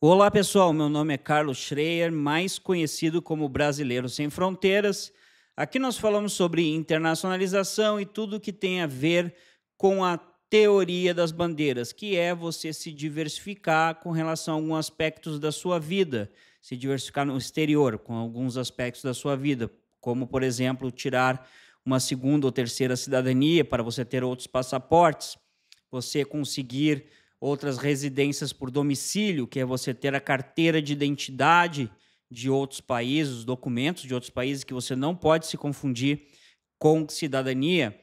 Olá pessoal, meu nome é Carlos Schreier, mais conhecido como Brasileiro Sem Fronteiras. Aqui nós falamos sobre internacionalização e tudo que tem a ver com a teoria das bandeiras, que é você se diversificar com relação a alguns aspectos da sua vida, se diversificar no exterior com alguns aspectos da sua vida, como por exemplo tirar uma segunda ou terceira cidadania para você ter outros passaportes, você conseguir outras residências por domicílio, que é você ter a carteira de identidade de outros países, os documentos de outros países que você não pode se confundir com cidadania,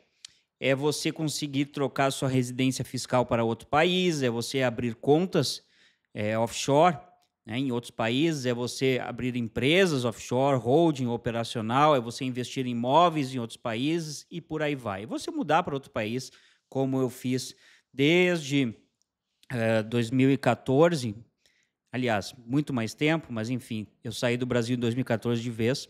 é você conseguir trocar sua residência fiscal para outro país, é você abrir contas é, offshore né, em outros países, é você abrir empresas offshore, holding operacional, é você investir em imóveis em outros países e por aí vai. você mudar para outro país, como eu fiz desde 2014, eh, aliás, muito mais tempo, mas enfim, eu saí do Brasil em 2014 de vez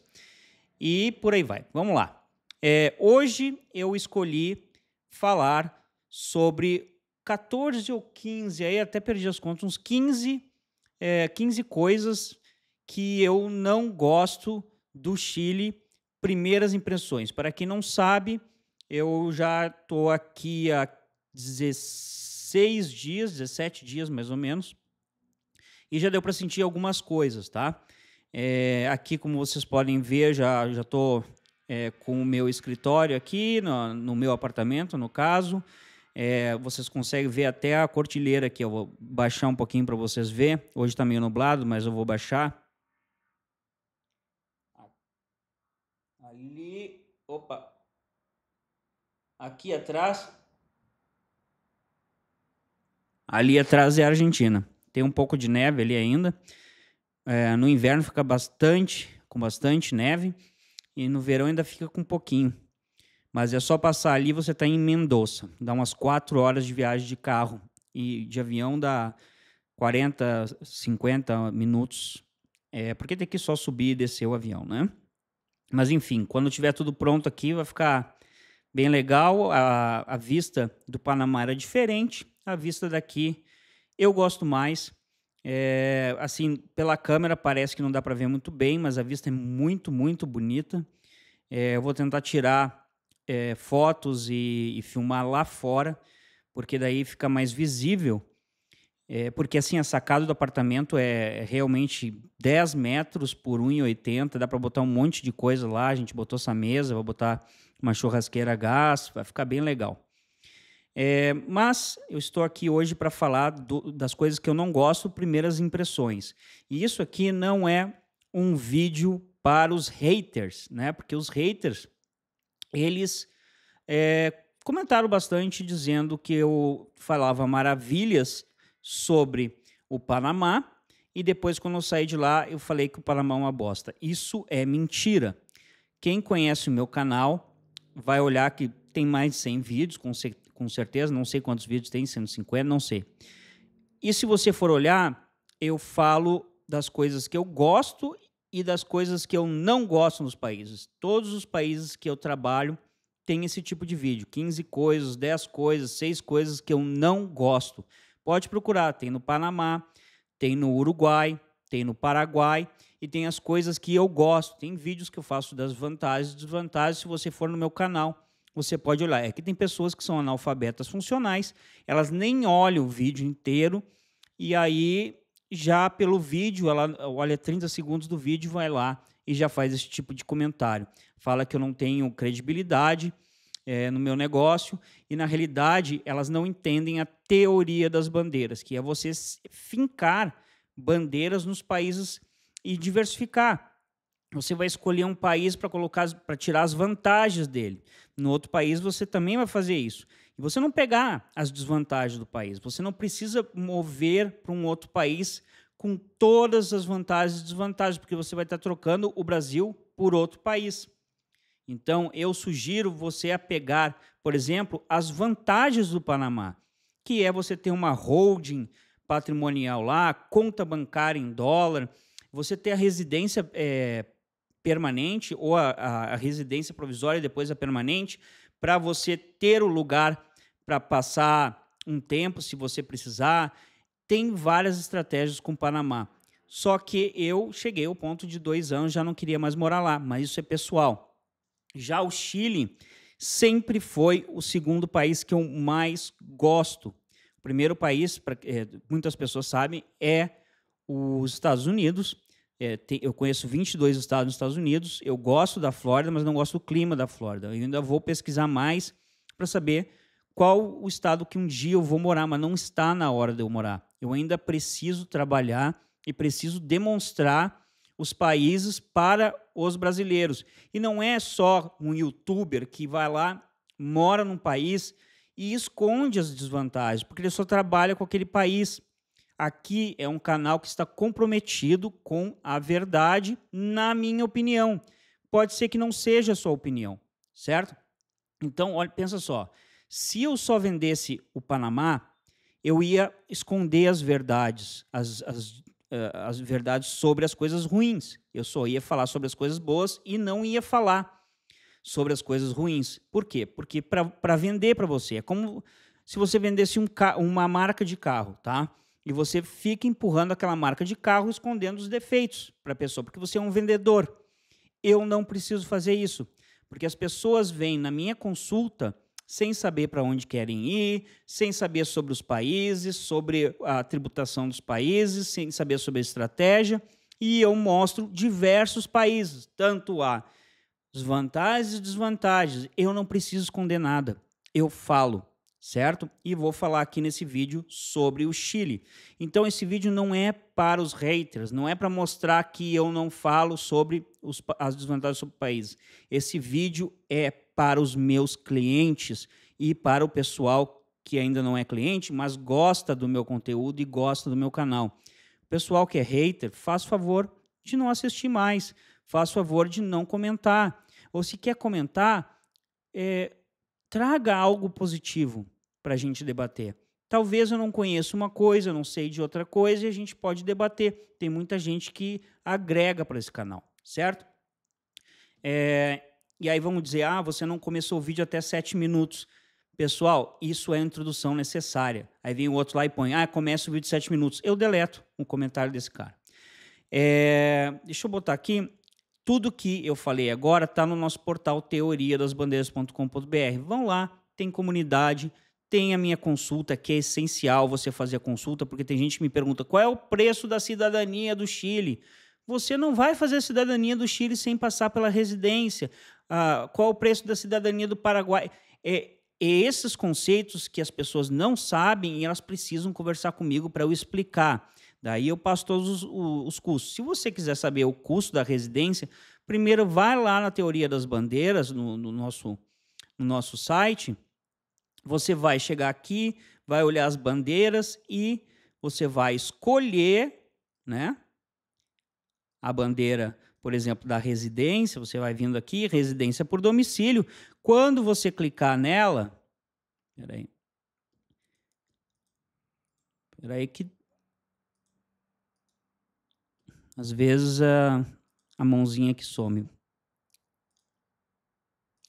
e por aí vai. Vamos lá. É, hoje eu escolhi falar sobre 14 ou 15, aí até perdi as contas, uns 15, é, 15 coisas que eu não gosto do Chile, primeiras impressões. Para quem não sabe, eu já estou aqui há 16 16 dias, 17 dias mais ou menos, e já deu para sentir algumas coisas, tá? É, aqui, como vocês podem ver, já já tô é, com o meu escritório aqui no, no meu apartamento, no caso. É, vocês conseguem ver até a cortilheira aqui. Eu vou baixar um pouquinho para vocês ver. Hoje está meio nublado, mas eu vou baixar. Ali, opa. Aqui atrás Ali atrás é a Argentina. Tem um pouco de neve ali ainda. É, no inverno fica bastante, com bastante neve. E no verão ainda fica com um pouquinho. Mas é só passar ali, você está em Mendoza. Dá umas quatro horas de viagem de carro. E de avião dá 40, 50 minutos. É, porque tem que só subir e descer o avião, né? Mas enfim, quando tiver tudo pronto aqui, vai ficar bem legal. A, a vista do Panamá era diferente. A vista daqui eu gosto mais. É, assim, pela câmera parece que não dá para ver muito bem, mas a vista é muito, muito bonita. É, eu vou tentar tirar é, fotos e, e, filmar lá fora, porque daí fica mais visível. É, porque assim, a sacada do apartamento é, é realmente 10 metros por 1,80, dá para botar um monte de coisa lá. A gente botou essa mesa, vai botar uma churrasqueira a gás, vai ficar bem legal. É, mas eu estou aqui hoje para falar do, das coisas que eu não gosto, primeiras impressões. E isso aqui não é um vídeo para os haters, né? Porque os haters, eles é, comentaram bastante dizendo que eu falava maravilhas sobre o Panamá e depois, quando eu saí de lá, eu falei que o Panamá é uma bosta. Isso é mentira. Quem conhece o meu canal vai olhar que tem mais de 100 vídeos, com certeza com certeza, não sei quantos vídeos tem, 150, não sei. E se você for olhar, eu falo das coisas que eu gosto e das coisas que eu não gosto nos países. Todos os países que eu trabalho têm esse tipo de vídeo: 15 coisas, 10 coisas, 6 coisas que eu não gosto. Pode procurar, tem no Panamá, tem no Uruguai, tem no Paraguai e tem as coisas que eu gosto. Tem vídeos que eu faço das vantagens e desvantagens. Se você for no meu canal, você pode olhar. É que tem pessoas que são analfabetas funcionais, elas nem olham o vídeo inteiro, e aí já pelo vídeo, ela olha 30 segundos do vídeo, vai lá e já faz esse tipo de comentário. Fala que eu não tenho credibilidade é, no meu negócio, e na realidade elas não entendem a teoria das bandeiras, que é você fincar bandeiras nos países e diversificar. Você vai escolher um país para colocar para tirar as vantagens dele no outro país você também vai fazer isso. E você não pegar as desvantagens do país, você não precisa mover para um outro país com todas as vantagens e desvantagens, porque você vai estar trocando o Brasil por outro país. Então, eu sugiro você a pegar, por exemplo, as vantagens do Panamá, que é você ter uma holding patrimonial lá, conta bancária em dólar, você ter a residência é, permanente ou a, a residência provisória e depois a permanente, para você ter o lugar para passar um tempo, se você precisar. Tem várias estratégias com o Panamá. Só que eu cheguei ao ponto de dois anos, já não queria mais morar lá, mas isso é pessoal. Já o Chile sempre foi o segundo país que eu mais gosto. O primeiro país, pra, é, muitas pessoas sabem, é os Estados Unidos. É, tem, eu conheço 22 estados nos Estados Unidos, eu gosto da Flórida, mas não gosto do clima da Flórida. Eu ainda vou pesquisar mais para saber qual o estado que um dia eu vou morar, mas não está na hora de eu morar. Eu ainda preciso trabalhar e preciso demonstrar os países para os brasileiros. E não é só um youtuber que vai lá, mora num país e esconde as desvantagens, porque ele só trabalha com aquele país. Aqui é um canal que está comprometido com a verdade, na minha opinião. Pode ser que não seja a sua opinião, certo? Então, olha, pensa só. Se eu só vendesse o Panamá, eu ia esconder as verdades, as, as, eh, as verdades sobre as coisas ruins. Eu só ia falar sobre as coisas boas e não ia falar sobre as coisas ruins. Por quê? Porque para vender para você é como se você vendesse um, uma marca de carro, tá? E você fica empurrando aquela marca de carro, escondendo os defeitos para a pessoa, porque você é um vendedor. Eu não preciso fazer isso, porque as pessoas vêm na minha consulta sem saber para onde querem ir, sem saber sobre os países, sobre a tributação dos países, sem saber sobre a estratégia. E eu mostro diversos países, tanto há vantagens e desvantagens. Eu não preciso esconder nada. Eu falo certo? E vou falar aqui nesse vídeo sobre o Chile. Então esse vídeo não é para os haters, não é para mostrar que eu não falo sobre os, as desvantagens do país. Esse vídeo é para os meus clientes e para o pessoal que ainda não é cliente, mas gosta do meu conteúdo e gosta do meu canal. pessoal que é hater, faz favor de não assistir mais, faz favor de não comentar. Ou se quer comentar, é, traga algo positivo para a gente debater. Talvez eu não conheça uma coisa, eu não sei de outra coisa e a gente pode debater. Tem muita gente que agrega para esse canal, certo? É, e aí vamos dizer, ah, você não começou o vídeo até sete minutos. Pessoal, isso é a introdução necessária. Aí vem o outro lá e põe, ah, começa o vídeo de sete minutos. Eu deleto o comentário desse cara. É, deixa eu botar aqui. Tudo que eu falei agora está no nosso portal teoriadasbandeiras.com.br. Vão lá, tem comunidade, tem a minha consulta, que é essencial você fazer a consulta, porque tem gente que me pergunta qual é o preço da cidadania do Chile. Você não vai fazer a cidadania do Chile sem passar pela residência. Ah, qual é o preço da cidadania do Paraguai? É, é esses conceitos que as pessoas não sabem e elas precisam conversar comigo para eu explicar. Daí eu passo todos os, os custos. Se você quiser saber o custo da residência, primeiro vai lá na Teoria das Bandeiras, no, no nosso, no nosso site, você vai chegar aqui, vai olhar as bandeiras e você vai escolher, né? A bandeira, por exemplo, da residência, você vai vindo aqui, residência por domicílio. Quando você clicar nela, peraí, peraí que às vezes a, a mãozinha que some.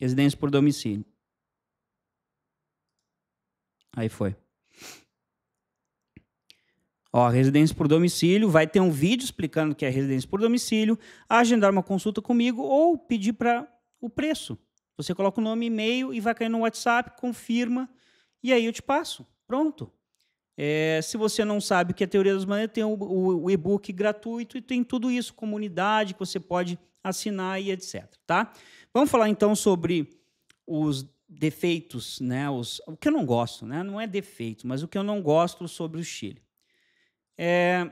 Residência por domicílio. Aí foi. Ó, residência por domicílio, vai ter um vídeo explicando o que é residência por domicílio, agendar uma consulta comigo ou pedir para o preço. Você coloca o nome, e-mail e vai cair no WhatsApp, confirma e aí eu te passo. Pronto. É, se você não sabe o que é teoria das maneiras, tem o, o, o e-book gratuito e tem tudo isso, comunidade que você pode assinar e etc. Tá? Vamos falar então sobre os defeitos, né? Os, o que eu não gosto, né? Não é defeito, mas o que eu não gosto sobre o Chile. É...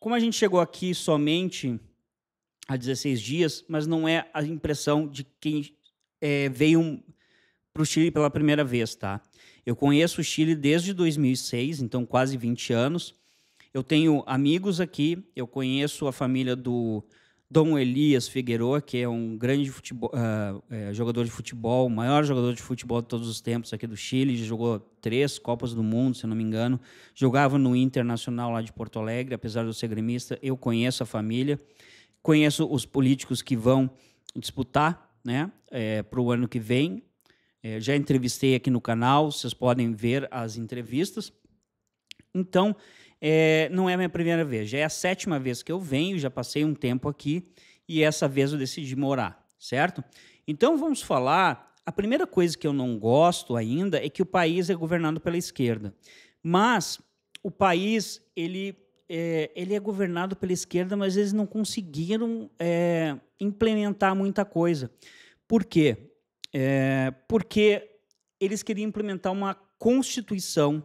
Como a gente chegou aqui somente há 16 dias, mas não é a impressão de quem é, veio para o Chile pela primeira vez, tá? Eu conheço o Chile desde 2006, então quase 20 anos. Eu tenho amigos aqui, eu conheço a família do Dom Elias Figueroa, que é um grande futebol, uh, é, jogador de futebol, o maior jogador de futebol de todos os tempos aqui do Chile, jogou três Copas do Mundo, se não me engano. Jogava no Internacional lá de Porto Alegre, apesar de eu ser gremista, eu conheço a família, conheço os políticos que vão disputar né, é, para o ano que vem. É, já entrevistei aqui no canal, vocês podem ver as entrevistas. Então, é, não é a minha primeira vez, já é a sétima vez que eu venho, já passei um tempo aqui e essa vez eu decidi morar, certo? Então vamos falar. A primeira coisa que eu não gosto ainda é que o país é governado pela esquerda, mas o país ele é, ele é governado pela esquerda, mas eles não conseguiram é, implementar muita coisa. Por quê? É, porque eles queriam implementar uma constituição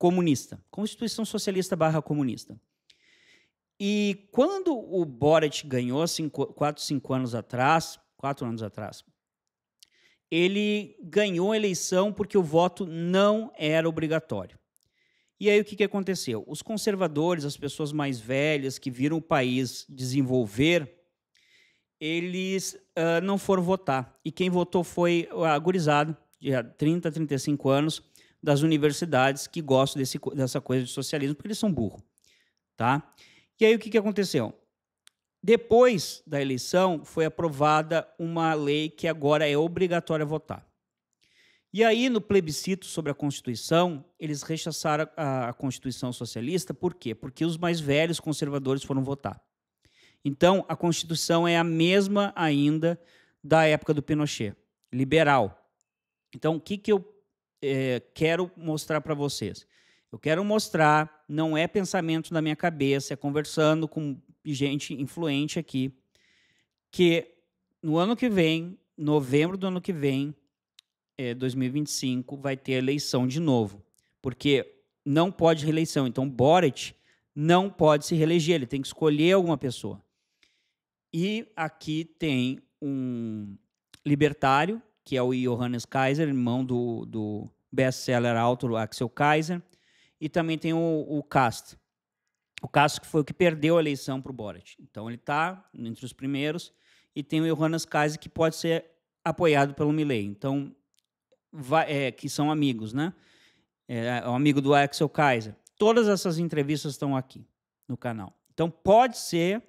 comunista, Constituição Socialista barra comunista. E quando o Boric ganhou cinco, quatro, cinco anos atrás, quatro anos atrás, ele ganhou a eleição porque o voto não era obrigatório. E aí o que, que aconteceu? Os conservadores, as pessoas mais velhas que viram o país desenvolver, eles uh, não foram votar. E quem votou foi a gurizada, de 30, 35 anos, das universidades que gostam desse, dessa coisa de socialismo, porque eles são burros. Tá? E aí o que, que aconteceu? Depois da eleição, foi aprovada uma lei que agora é obrigatória votar. E aí, no plebiscito sobre a Constituição, eles rechaçaram a, a, Constituição Socialista, por quê? Porque os mais velhos conservadores foram votar. Então, a Constituição é a mesma ainda da época do Pinochet, liberal. Então, o que, que eu é, quero mostrar para vocês. Eu quero mostrar, não é pensamento da minha cabeça, é conversando com gente influente aqui, que no ano que vem, novembro do ano que vem, é, eh, 2025, vai ter eleição de novo. Porque não pode reeleição. Então, Boric não pode se reeleger, ele tem que escolher alguma pessoa. E aqui tem um libertário, que é o Johannes Kaiser, irmão do, do best-seller autor Axel Kaiser, e também tem o, o Cast. O Cast que foi o que perdeu a eleição para o Borat. Então ele está entre os primeiros e tem o Johannes Kaiser que pode ser apoiado pelo Milley. Então vai, é, que são amigos, né? É, é amigo do Axel Kaiser. Todas essas entrevistas estão aqui no canal. Então pode ser,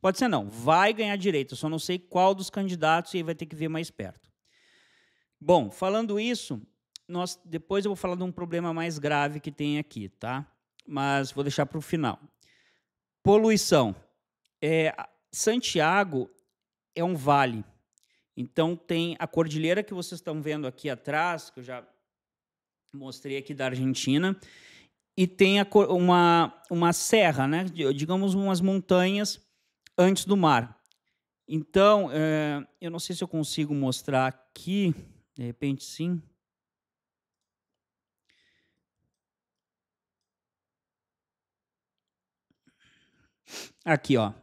pode ser não, vai ganhar direito. Eu só não sei qual dos candidatos e aí vai ter que ver mais perto. Bom, falando isso, nós depois eu vou falar de um problema mais grave que tem aqui, tá? Mas vou deixar para o final. Poluição. É, Santiago é um vale. Então tem a cordilheira que vocês estão vendo aqui atrás, que eu já mostrei aqui da Argentina, e tem a, uma, uma serra, né? digamos umas montanhas antes do mar. Então, é, eu não sei se eu consigo mostrar aqui, de repente, sim. Aqui, ó.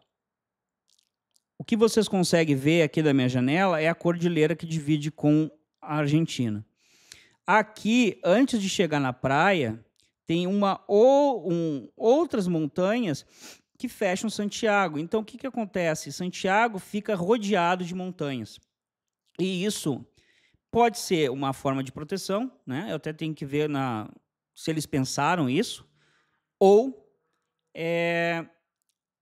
O que vocês conseguem ver aqui da minha janela é a cordilheira que divide com a Argentina. Aqui, antes de chegar na praia, tem uma ou um, outras montanhas que fecham Santiago. Então, o que, que acontece? Santiago fica rodeado de montanhas. E isso Pode ser uma forma de proteção, né? Eu até tenho que ver na, se eles pensaram isso, ou é,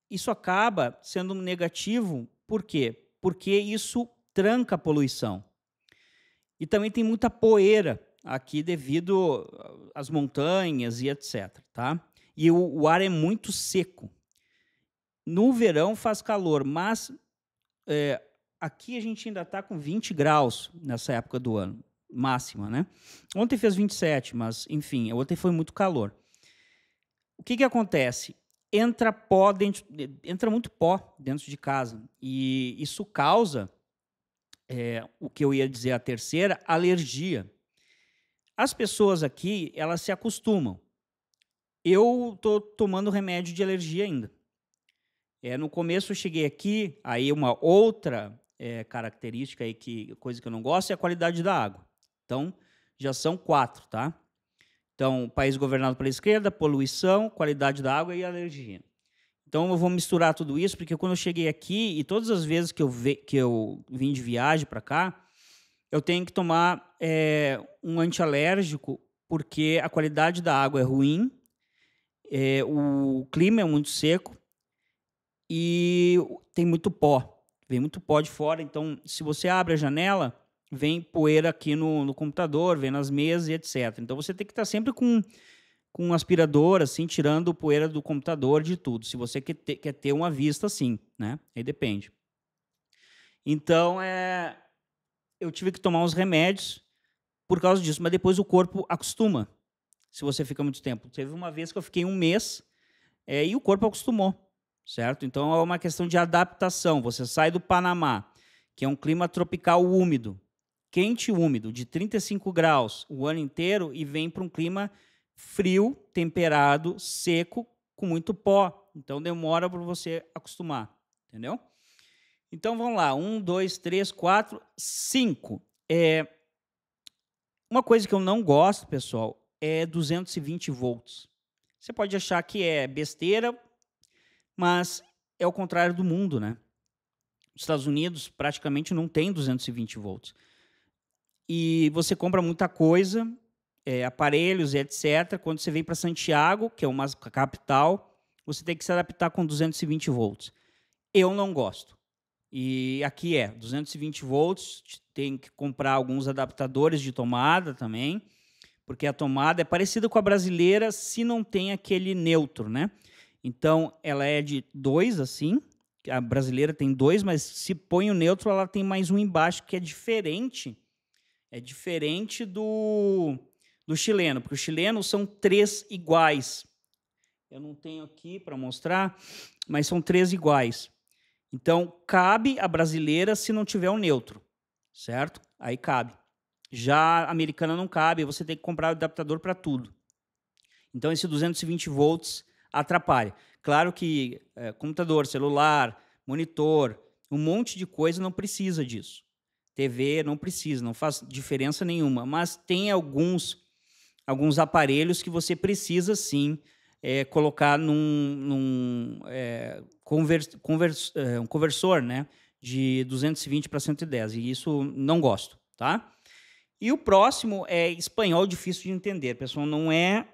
isso acaba sendo negativo, por quê? Porque isso tranca a poluição. E também tem muita poeira aqui devido às montanhas e etc. Tá? E o, o ar é muito seco. No verão faz calor, mas é, Aqui a gente ainda está com 20 graus nessa época do ano, máxima, né? Ontem fez 27, mas enfim, ontem foi muito calor. O que, que acontece? Entra pó dentro, entra muito pó dentro de casa e isso causa é, o que eu ia dizer a terceira, alergia. As pessoas aqui elas se acostumam. Eu tô tomando remédio de alergia ainda. É, no começo eu cheguei aqui, aí uma outra é, característica aí que coisa que eu não gosto é a qualidade da água. Então, já são quatro, tá? Então, país governado pela esquerda, poluição, qualidade da água e alergia. Então, eu vou misturar tudo isso, porque quando eu cheguei aqui, e todas as vezes que eu, ve que eu vim de viagem para cá, eu tenho que tomar é, um antialérgico, porque a qualidade da água é ruim, é, o clima é muito seco e tem muito pó vem muito pó de fora. Então, se você abre a janela, vem poeira aqui no, no computador, vem nas mesas e etc. Então, você tem que estar sempre com, com um aspirador, assim, tirando poeira do computador, de tudo. Se você quer ter, quer ter uma vista, sim, né? Aí depende. Então, é, eu tive que tomar uns remédios por causa disso, mas depois o corpo acostuma se você fica muito tempo. Teve uma vez que eu fiquei um mês é, e o corpo acostumou certo? Então é uma questão de adaptação. Você sai do Panamá, que é um clima tropical úmido, quente e úmido, de 35 graus o ano inteiro, e vem para um clima frio, temperado, seco, com muito pó. Então demora para você acostumar, entendeu? Então vamos lá, um, dois, três, quatro, cinco. É... Uma coisa que eu não gosto, pessoal, é 220 volts. Você pode achar que é besteira, mas é o contrário do mundo, né? Os Estados Unidos praticamente não tem 220 volts. E você compra muita coisa, é, aparelhos e etc. Quando você vem para Santiago, que é uma capital, você tem que se adaptar com 220 volts. Eu não gosto. E aqui é 220 volts, tem que comprar alguns adaptadores de tomada também, porque a tomada é parecida com a brasileira se não tem aquele neutro, né? Então, ela é de dois, assim. A brasileira tem dois, mas se põe o neutro, ela tem mais um embaixo, que é diferente. É diferente do, do chileno, porque o chileno são três iguais. Eu não tenho aqui para mostrar, mas são três iguais. Então, cabe a brasileira se não tiver o um neutro, certo? Aí cabe. Já a americana não cabe, você tem que comprar o adaptador para tudo. Então, esse 220 volts atrapalha. Claro que é, computador, celular, monitor, um monte de coisa não precisa disso. TV não precisa, não faz diferença nenhuma. Mas tem alguns, alguns aparelhos que você precisa sim é, colocar num, num é, é, um conversor né, de 220 para 110. E isso não gosto. Tá? E o próximo é espanhol difícil de entender, pessoal. Não é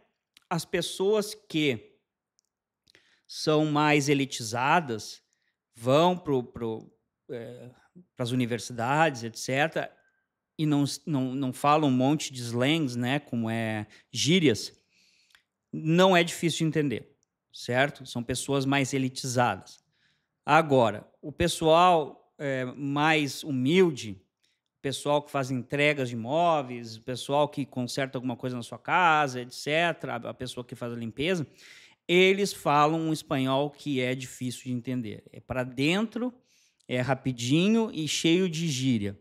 as pessoas que são mais elitizadas, vão para é, as universidades, etc., e não, não, não falam um monte de slangs, né, como é gírias, não é difícil de entender, certo? São pessoas mais elitizadas. Agora, o pessoal é, mais humilde, pessoal que faz entregas de imóveis, pessoal que conserta alguma coisa na sua casa, etc., a pessoa que faz a limpeza, eles falam um espanhol que é difícil de entender. É para dentro, é rapidinho e cheio de gíria.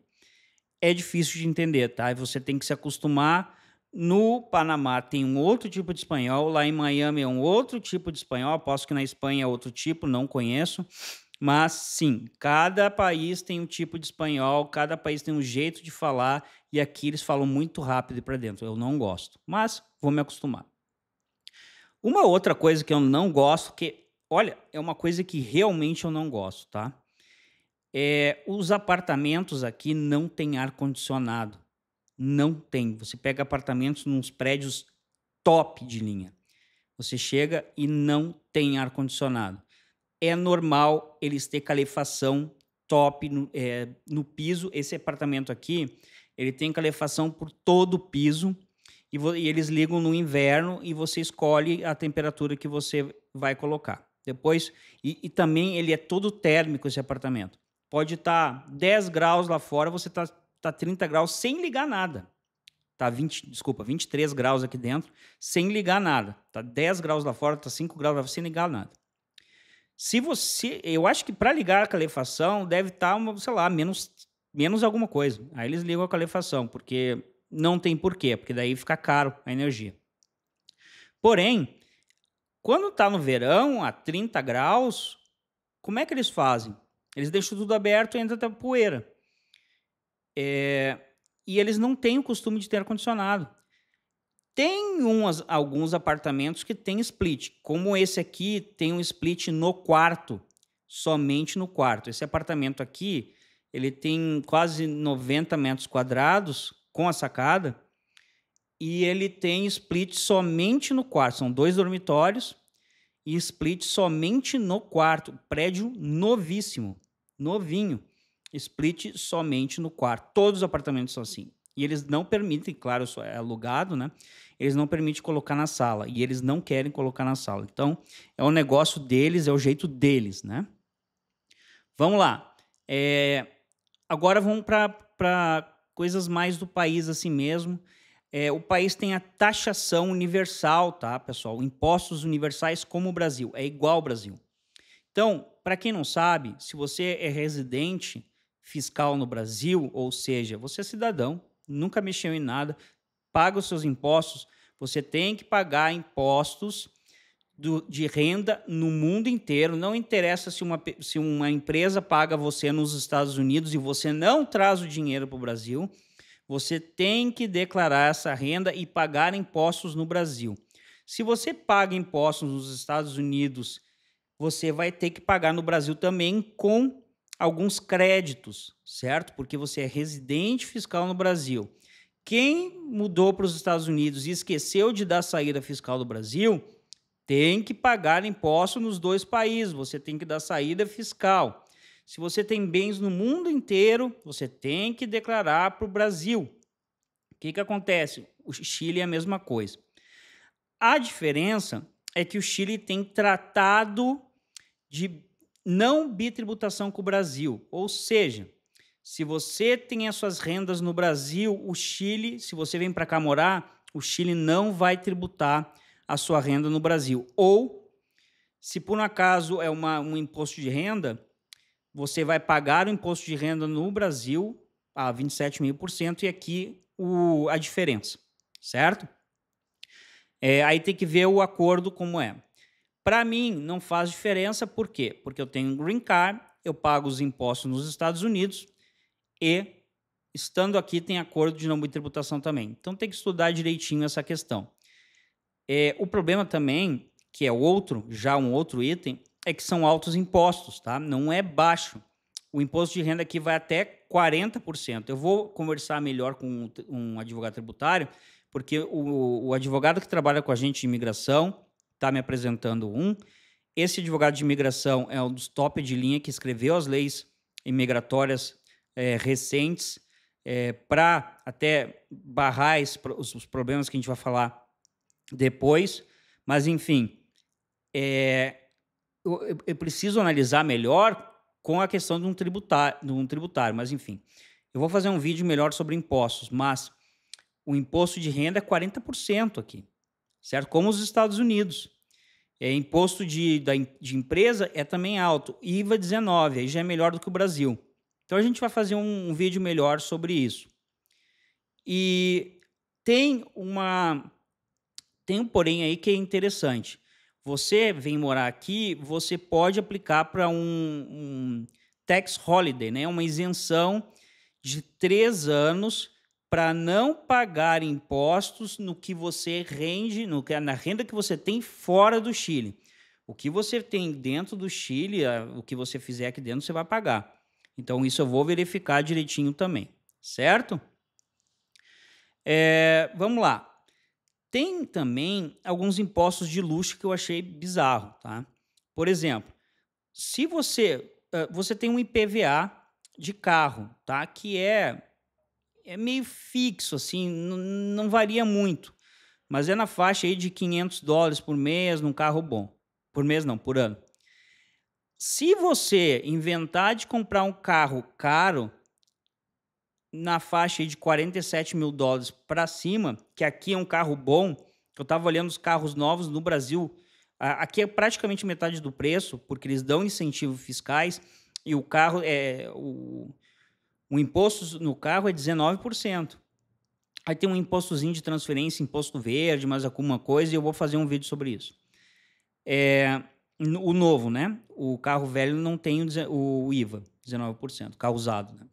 É difícil de entender, tá? E você tem que se acostumar. No Panamá tem um outro tipo de espanhol, lá em Miami é um outro tipo de espanhol. Aposto que na Espanha é outro tipo, não conheço. Mas sim, cada país tem um tipo de espanhol, cada país tem um jeito de falar, e aqui eles falam muito rápido para dentro. Eu não gosto, mas vou me acostumar. Uma outra coisa que eu não gosto, que, olha, é uma coisa que realmente eu não gosto, tá? É, os apartamentos aqui não têm ar-condicionado. Não tem. Você pega apartamentos nos prédios top de linha. Você chega e não tem ar-condicionado. É normal eles ter calefação top no, é, no piso. Esse apartamento aqui, ele tem calefação por todo o piso e, e eles ligam no inverno e você escolhe a temperatura que você vai colocar. Depois, e, e também ele é todo térmico esse apartamento. Pode estar tá 10 graus lá fora, você está tá 30 tá graus sem ligar nada. Tá 20, desculpa, 23 graus aqui dentro, sem ligar nada. Tá 10 graus lá fora, tá 5 graus lá fora, sem ligar nada. Se você, eu acho que para ligar a calefação deve estar tá uma, sei lá, menos menos alguma coisa. Aí eles ligam a calefação, porque não tem porquê, porque daí fica caro a energia. Porém, quando está no verão, a 30 graus, como é que eles fazem? Eles deixam tudo aberto e entra até poeira. É, e eles não têm o costume de ter ar-condicionado. Tem umas, alguns apartamentos que tem split, como esse aqui tem um split no quarto, somente no quarto. Esse apartamento aqui, ele tem quase 90 metros quadrados, com a sacada. E ele tem split somente no quarto. São dois dormitórios e split somente no quarto. Prédio novíssimo, novinho. Split somente no quarto. Todos os apartamentos são assim. E eles não permitem, claro, é alugado, né? Eles não permitem colocar na sala. E eles não querem colocar na sala. Então, é o negócio deles, é o jeito deles, né? Vamos lá. É... Agora vamos para coisas mais do país assim mesmo. É, o país tem a taxação universal, tá, pessoal? Impostos universais como o Brasil, é igual ao Brasil. Então, para quem não sabe, se você é residente fiscal no Brasil, ou seja, você é cidadão, nunca mexeu em nada, paga os seus impostos, você tem que pagar impostos do, de renda no mundo inteiro. Não interessa se uma, se uma empresa paga você nos Estados Unidos e você não traz o dinheiro para o Brasil, você tem que declarar essa renda e pagar impostos no Brasil. Se você paga impostos nos Estados Unidos, você vai ter que pagar no Brasil também com alguns créditos, certo? Porque você é residente fiscal no Brasil. Quem mudou para os Estados Unidos e esqueceu de dar saída fiscal do Brasil, tem que pagar imposto nos dois países, você tem que dar saída fiscal. Se você tem bens no mundo inteiro, você tem que declarar para o Brasil. O que, que acontece? O Chile é a mesma coisa. A diferença é que o Chile tem tratado de não bitributação com o Brasil, ou seja, se você tem as suas rendas no Brasil, o Chile, se você vem para cá morar, o Chile não vai tributar a sua renda no Brasil. Ou, se por um acaso é uma, um imposto de renda, você vai pagar o imposto de renda no Brasil a 27 mil por cento e aqui o, a diferença, certo? É, aí tem que ver o acordo como é. Para mim, não faz diferença, por quê? Porque eu tenho um green card, eu pago os impostos nos Estados Unidos e, estando aqui, tem acordo de não tributação também. Então, tem que estudar direitinho essa questão. É, o problema também, que é outro, já um outro item, é que são altos impostos, tá? Não é baixo. O imposto de renda aqui vai até 40%. Eu vou conversar melhor com um advogado tributário, porque o, o advogado que trabalha com a gente de imigração está me apresentando um. Esse advogado de imigração é um dos top de linha que escreveu as leis imigratórias é, recentes é, para até barrar os problemas que a gente vai falar depois. Mas, enfim, é, eu, eu, preciso analisar melhor com a questão de um, de um tributário. Mas, enfim, eu vou fazer um vídeo melhor sobre impostos, mas o imposto de renda é 40% aqui, certo? Como os Estados Unidos. É, imposto de, da, de empresa é também alto. IVA 19, aí já é melhor do que o Brasil. Então a gente vai fazer um, um vídeo melhor sobre isso. E tem uma, tem um porém aí que é interessante. Você vem morar aqui, você pode aplicar para um, um, tax holiday, né? uma isenção de três anos para não pagar impostos no que você rende, no, na renda que você tem fora do Chile. O que você tem dentro do Chile, o que você fizer aqui dentro, você vai pagar. Então, isso eu vou verificar direitinho também, certo? É, vamos lá. Tem também alguns impostos de luxo que eu achei bizarro, tá? Por exemplo, se você uh, você tem um IPVA de carro, tá? Que é é meio fixo assim, não varia muito, mas é na faixa aí de 500 dólares por mês num carro bom. Por mês não, por ano. Se você inventar de comprar um carro caro, na faixa de 47 mil dólares para cima, que aqui é um carro bom. Eu estava olhando os carros novos no Brasil. Aqui é praticamente metade do preço, porque eles dão incentivos fiscais e o carro é o, o imposto no carro é 19%. Aí tem um impostozinho de transferência, imposto verde, mais alguma coisa, e eu vou fazer um vídeo sobre isso. É, o novo, né? O carro velho não tem o IVA, 19%, carro usado, né?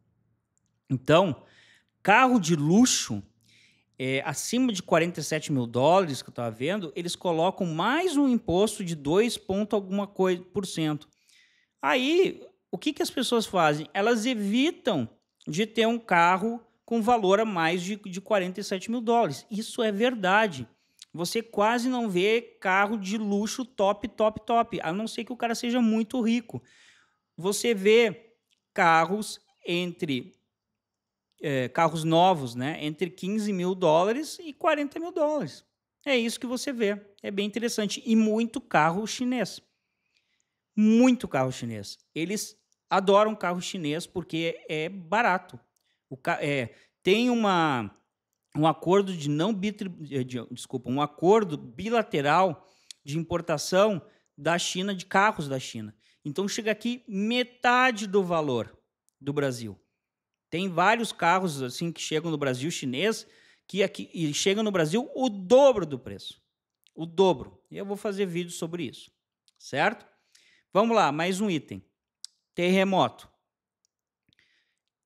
Então, carro de luxo, é, acima de 47 mil dólares, que eu estava vendo, eles colocam mais um imposto de 2 ponto alguma coisa por cento. Aí, o que, que as pessoas fazem? Elas evitam de ter um carro com valor a mais de, de 47 mil dólares. Isso é verdade. Você quase não vê carro de luxo top, top, top, a não ser que o cara seja muito rico. Você vê carros entre é, carros novos, né? Entre 15 mil dólares e 40 mil dólares. É isso que você vê. É bem interessante. E muito carro chinês. Muito carro chinês. Eles adoram carro chinês porque é barato. Ca... É, tem uma, um acordo de não bitri... Eh, desculpa, um acordo bilateral de importação da China de carros da China. Então chega aqui metade do valor do Brasil. Tem vários carros assim que chegam no Brasil chinês que aqui e chegam no Brasil o dobro do preço. O dobro. E eu vou fazer vídeo sobre isso, certo? Vamos lá, mais um item. Terremoto.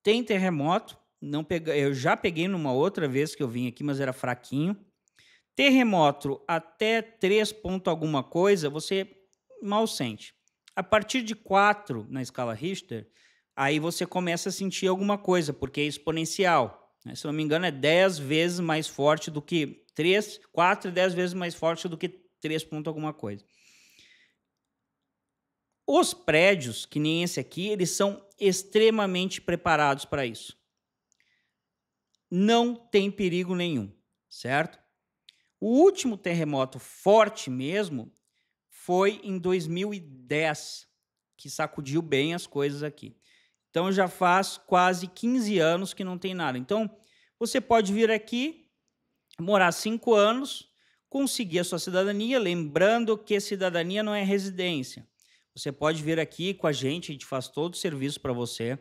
Tem terremoto, não pega, eu já peguei numa outra vez que eu vim aqui, mas era fraquinho. Terremoto até 3 ponto alguma coisa, você mal sente. A partir de 4 na escala Richter, aí você começa a sentir alguma coisa, porque é exponencial. Né? Se não me engano, é 10 vezes mais forte do que 3, 4 e 10 vezes mais forte do que 3 ponto alguma coisa. Os prédios, que nem esse aqui, eles são extremamente preparados para isso. Não tem perigo nenhum, certo? O último terremoto forte mesmo foi em 2010, que sacudiu bem as coisas aqui. Então já faz quase 15 anos que não tem nada. Então você pode vir aqui, morar cinco anos, conseguir a sua cidadania, lembrando que cidadania não é residência. Você pode vir aqui com a gente, a gente faz todo o serviço para você.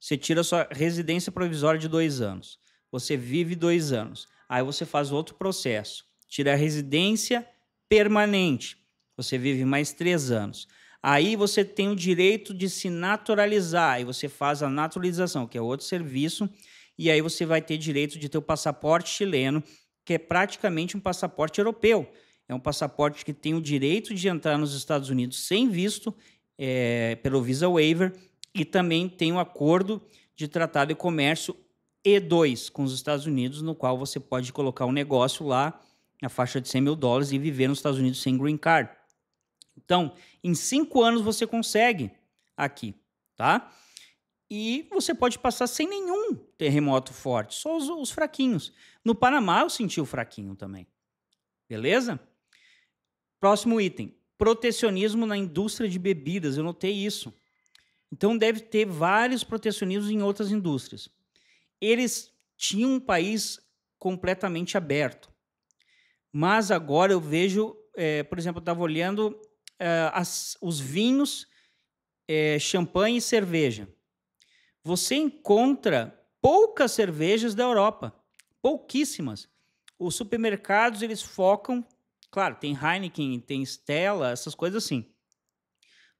Você tira a sua residência provisória de dois anos. Você vive dois anos. Aí você faz outro processo. Tira a residência permanente. Você vive mais três anos. Aí você tem o direito de se naturalizar, e você faz a naturalização, que é outro serviço, e aí você vai ter direito de ter o passaporte chileno, que é praticamente um passaporte europeu. É um passaporte que tem o direito de entrar nos Estados Unidos sem visto, é, pelo Visa Waiver, e também tem o um acordo de tratado de comércio E2 com os Estados Unidos, no qual você pode colocar um negócio lá na faixa de 100 mil dólares e viver nos Estados Unidos sem green card. Então, em cinco anos você consegue aqui, tá? E você pode passar sem nenhum terremoto forte, só os, os fraquinhos. No Panamá eu senti o fraquinho também. Beleza? Próximo item: protecionismo na indústria de bebidas. Eu notei isso. Então deve ter vários protecionismos em outras indústrias. Eles tinham um país completamente aberto, mas agora eu vejo, é, por exemplo, eu estava olhando uh, as, os vinhos, é, champanhe e cerveja. Você encontra poucas cervejas da Europa, pouquíssimas. Os supermercados eles focam, claro, tem Heineken, tem Stella, essas coisas assim.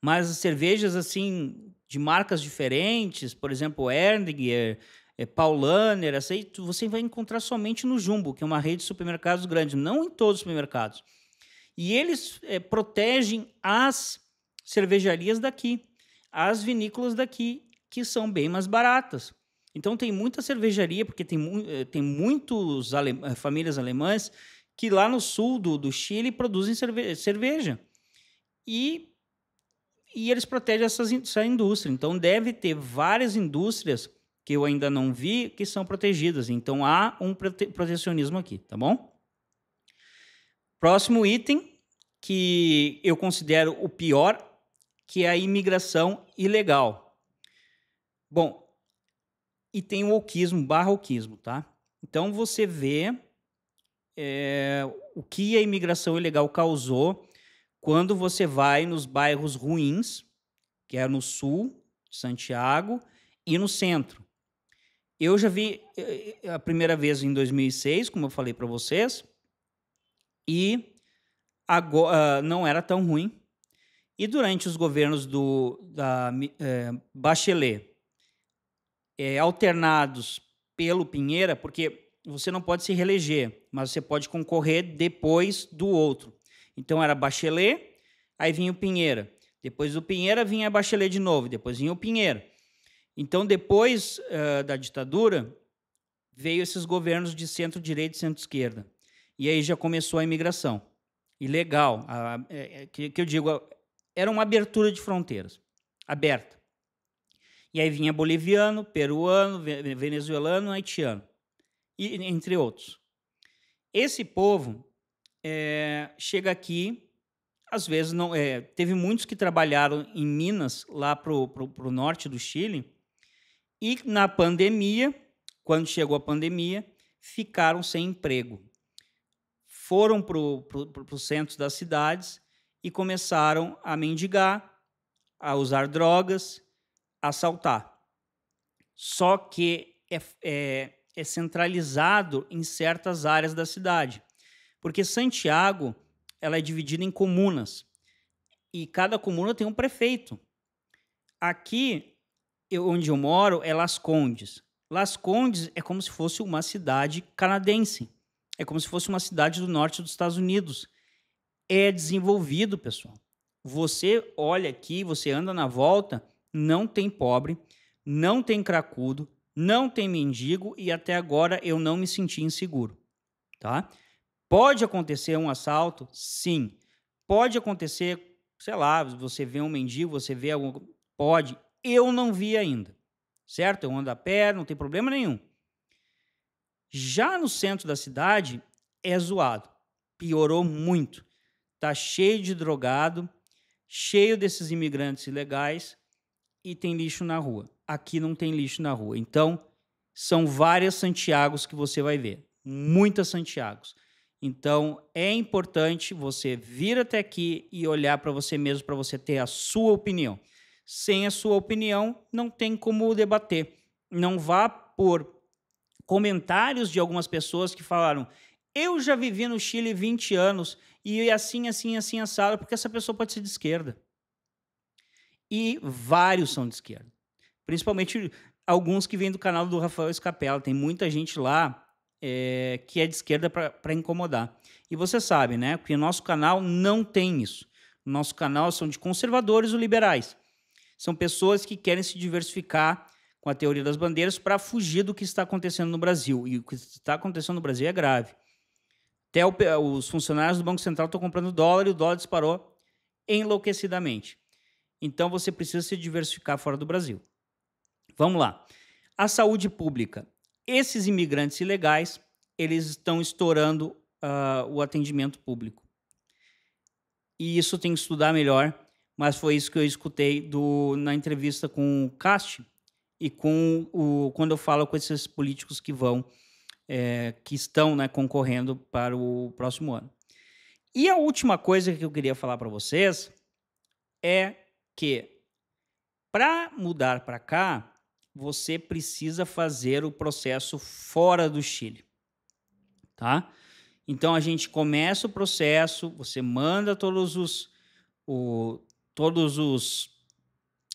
Mas as cervejas assim de marcas diferentes, por exemplo, Erdinger, é, Paulaner, assim, você vai encontrar somente no Jumbo, que é uma rede de supermercados grande, não em todos os supermercados. E eles é, protegem as cervejarias daqui, as vinícolas daqui, que são bem mais baratas. Então tem muita cervejaria, porque tem, eh, tem muitas ale, eh, famílias alemãs que lá no sul do, do Chile produzem cerve, cerveja. E, e eles protegem essas, essa indústria. Então deve ter várias indústrias que eu ainda não vi que são protegidas. Então há um prote, protecionismo aqui, tá bom? Próximo item que eu considero o pior, que é a imigração ilegal. Bom, e tem o oquismo, barroquismo, tá? Então você vê é, o que a imigração ilegal causou quando você vai nos bairros ruins, que é no sul, Santiago, e no centro. Eu já vi é, é, a primeira vez em 2006, como eu falei para vocês, e agora, ah, não era tão ruim. E durante os governos do da, é, Bachelet, é, alternados pelo Pinheira, porque você não pode se reeleger, mas você pode concorrer depois do outro. Então era Bachelet, aí vinha o Pinheira. Depois do Pinheira vinha Bachelet de novo, depois vinha o Pinheira. Então, depois uh, da ditadura, veio esses governos de centro-direita e centro-esquerda. E aí já começou a imigração. ilegal, a, a, a, é, é, que, que eu digo, era uma abertura de fronteiras, aberta. E aí vinha boliviano, peruano, venezuelano, haitiano, e, entre outros. Esse povo é, chega aqui, às vezes não. É, teve muitos que trabalharam em Minas, lá para o norte do Chile, e na pandemia, quando chegou a pandemia, ficaram sem emprego foram para os centros das cidades e começaram a mendigar, a usar drogas, a assaltar. Só que é, é, é centralizado em certas áreas da cidade, porque Santiago ela é dividida em comunas e cada comuna tem um prefeito. Aqui, eu, onde eu moro, é Las Condes. Las Condes é como se fosse uma cidade canadense. É como se fosse uma cidade do norte dos Estados Unidos. É desenvolvido, pessoal. Você olha aqui, você anda na volta, não tem pobre, não tem cracudo, não tem mendigo e até agora eu não me senti inseguro, tá? Pode acontecer um assalto? Sim. Pode acontecer, sei lá, você vê um mendigo, você vê algum... Pode. Eu não vi ainda, certo? Eu ando a pé, não tem problema nenhum. Já no centro da cidade, é zoado. Piorou muito. Tá cheio de drogado, cheio desses imigrantes ilegais e tem lixo na rua. Aqui não tem lixo na rua. Então, são várias Santiagos que você vai ver. Muitas Santiagos. Então, é importante você vir até aqui e olhar para você mesmo, para você ter a sua opinião. Sem a sua opinião, não tem como debater. Não vá por comentários de algumas pessoas que falaram: eu já vivi no Chile 20 anos e é assim, assim, assim, assado, porque essa pessoa pode ser de esquerda. E vários são de esquerda. Principalmente alguns que vêm do canal do Rafael Escapela. Tem muita gente lá é, que é de esquerda para incomodar. E você sabe, né? Porque nosso canal não tem isso. Nosso canal são de conservadores ou liberais. São pessoas que querem se diversificar com a teoria das bandeiras para fugir do que está acontecendo no Brasil. E o que está acontecendo no Brasil é grave. Até o, os funcionários do Banco Central estão comprando dólar e o dólar disparou enlouquecidamente. Então você precisa se diversificar fora do Brasil. Vamos lá. A saúde pública. Esses imigrantes ilegais, eles estão estourando uh, o atendimento público. E isso tem que estudar melhor, mas foi isso que eu escutei do, na entrevista com o Cast, e com o quando eu falo com esses políticos que vão é, que estão né, concorrendo para o próximo ano. E a última coisa que eu queria falar para vocês é que para mudar para cá você precisa fazer o processo fora do Chile, tá? Então a gente começa o processo, você manda todos os o, todos os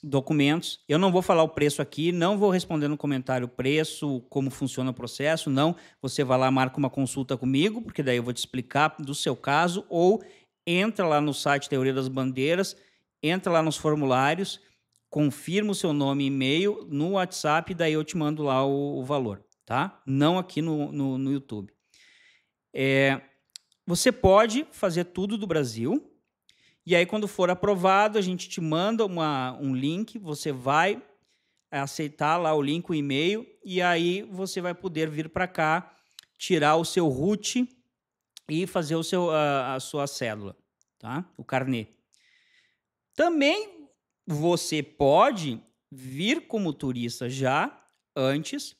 documentos. Eu não vou falar o preço aqui, não vou responder no comentário o preço, como funciona o processo, não. Você vai lá, marca uma consulta comigo, porque daí eu vou te explicar do seu caso, ou entra lá no site Teoria das Bandeiras, entra lá nos formulários, confirma o seu nome e e-mail no WhatsApp, daí eu te mando lá o, o valor, tá? Não aqui no, no, no YouTube. É, você pode fazer tudo do Brasil, e aí, quando for aprovado, a gente te manda uma, um link, você vai aceitar lá o link, o e-mail, e aí você vai poder vir para cá, tirar o seu root e fazer o seu, a, a sua célula, tá? O carnet. Também você pode vir como turista já antes,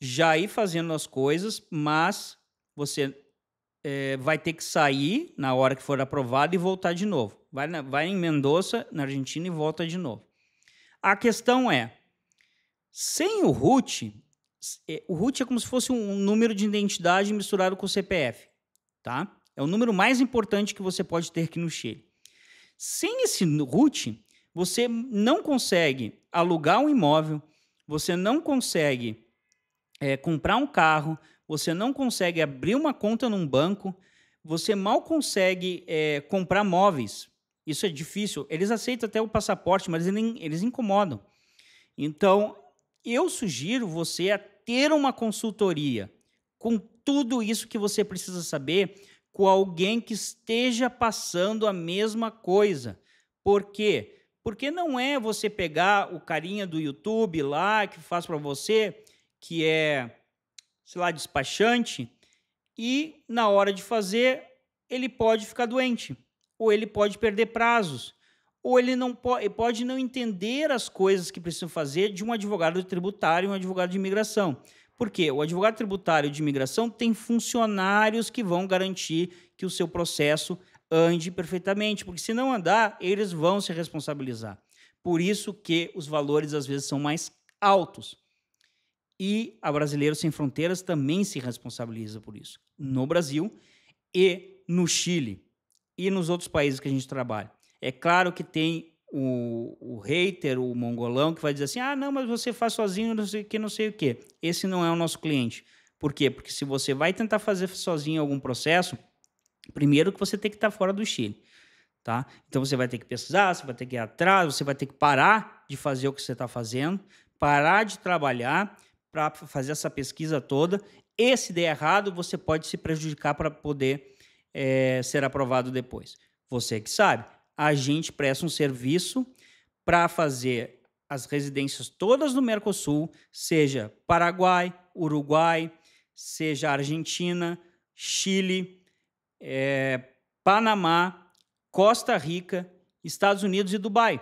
já ir fazendo as coisas, mas você é, vai ter que sair na hora que for aprovado e voltar de novo. Vai, na, vai em Mendoza, na Argentina, e volta de novo. A questão é, sem o RUT, é, o RUT é como se fosse um número de identidade misturado com o CPF, tá? É o número mais importante que você pode ter aqui no Chile. Sem esse RUT, você não consegue alugar um imóvel, você não consegue é, comprar um carro, você não consegue abrir uma conta num banco, você mal consegue é, comprar móveis. Isso é difícil. Eles aceitam até o passaporte, mas eles, eles incomodam. Então, eu sugiro você a ter uma consultoria com tudo isso que você precisa saber com alguém que esteja passando a mesma coisa. Por quê? Porque não é você pegar o carinha do YouTube lá que faz para você, que é sei lá, despachante, e na hora de fazer, ele pode ficar doente, ou ele pode perder prazos, ou ele não pode, pode não entender as coisas que precisam fazer de um advogado tributário e um advogado de imigração. Por quê? O advogado tributário de imigração tem funcionários que vão garantir que o seu processo ande perfeitamente, porque se não andar, eles vão se responsabilizar. Por isso que os valores às vezes são mais altos e a brasileiro Sem Fronteiras também se responsabiliza por isso, no Brasil e no Chile e nos outros países que a gente trabalha. É claro que tem o, o hater, o mongolão, que vai dizer assim: ah, não, mas você faz sozinho, não sei o que, não sei o que. Esse não é o nosso cliente. Por quê? Porque se você vai tentar fazer sozinho algum processo, primeiro que você tem que estar fora do Chile. Tá? Então você vai ter que pesquisar, você vai ter que ir atrás, você vai ter que parar de fazer o que você está fazendo, parar de trabalhar para fazer essa pesquisa toda. E se der errado, você pode se prejudicar para poder é, ser aprovado depois. Você que sabe, a gente presta um serviço para fazer as residências todas do Mercosul, seja Paraguai, Uruguai, seja Argentina, Chile, é, Panamá, Costa Rica, Estados Unidos e Dubai,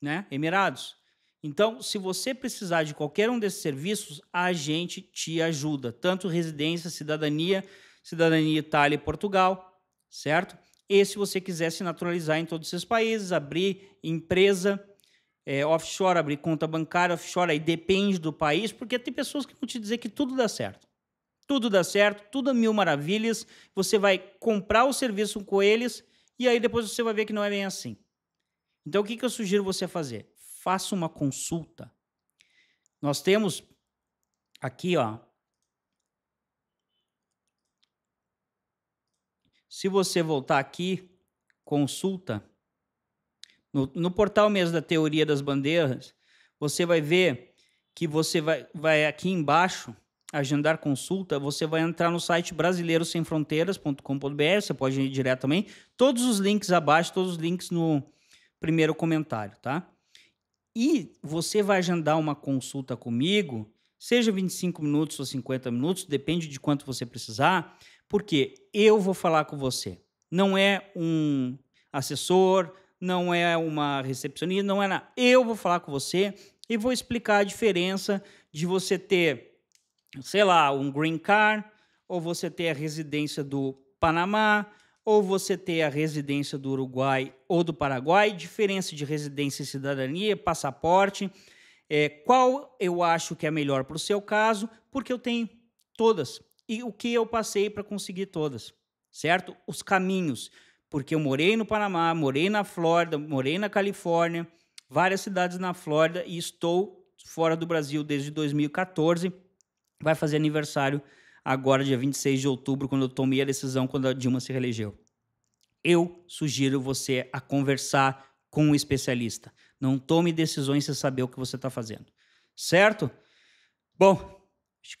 né? Emirados. Então, se você precisar de qualquer um desses serviços, a gente te ajuda, tanto residência, cidadania, cidadania Itália e Portugal, certo? E se você quiser se naturalizar em todos esses países, abrir empresa é, offshore, abrir conta bancária offshore, aí depende do país, porque tem pessoas que vão te dizer que tudo dá certo. Tudo dá certo, tudo mil maravilhas, você vai comprar o serviço com eles e aí depois você vai ver que não é bem assim. Então, o que, que eu sugiro você fazer? faça uma consulta. Nós temos aqui, ó. Se você voltar aqui, consulta, no, no portal mesmo da teoria das bandeiras, você vai ver que você vai, vai aqui embaixo, agendar consulta, você vai entrar no site brasileirosemfronteiras.com.br, você pode ir direto também. Todos os links abaixo, todos os links no primeiro comentário, tá? E você vai agendar uma consulta comigo, seja 25 minutos ou 50 minutos, depende de quanto você precisar, porque eu vou falar com você. Não é um assessor, não é uma recepcionista, não é nada. Eu vou falar com você e vou explicar a diferença de você ter, sei lá, um green card ou você ter a residência do Panamá ou você ter a residência do Uruguai ou do Paraguai, diferença de residência e cidadania, passaporte, é, qual eu acho que é melhor para o seu caso, porque eu tenho todas e o que eu passei para conseguir todas, certo? Os caminhos, porque eu morei no Panamá, morei na Flórida, morei na Califórnia, várias cidades na Flórida e estou fora do Brasil desde 2014, vai fazer aniversário agora, dia 26 de outubro, quando eu tomei a decisão quando a Dilma se reelegeu. Eu sugiro você a conversar com um especialista. Não tome decisões sem saber o que você está fazendo. Certo? Bom,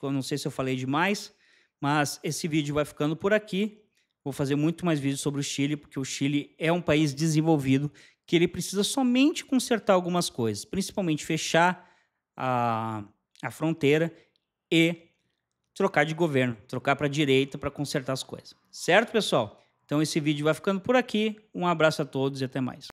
eu não sei se eu falei demais, mas esse vídeo vai ficando por aqui. Vou fazer muito mais vídeos sobre o Chile, porque o Chile é um país desenvolvido que ele precisa somente consertar algumas coisas, principalmente fechar a, a fronteira e trocar de governo, trocar para direita para consertar as coisas. Certo, pessoal? Então esse vídeo vai ficando por aqui. Um abraço a todos e até mais.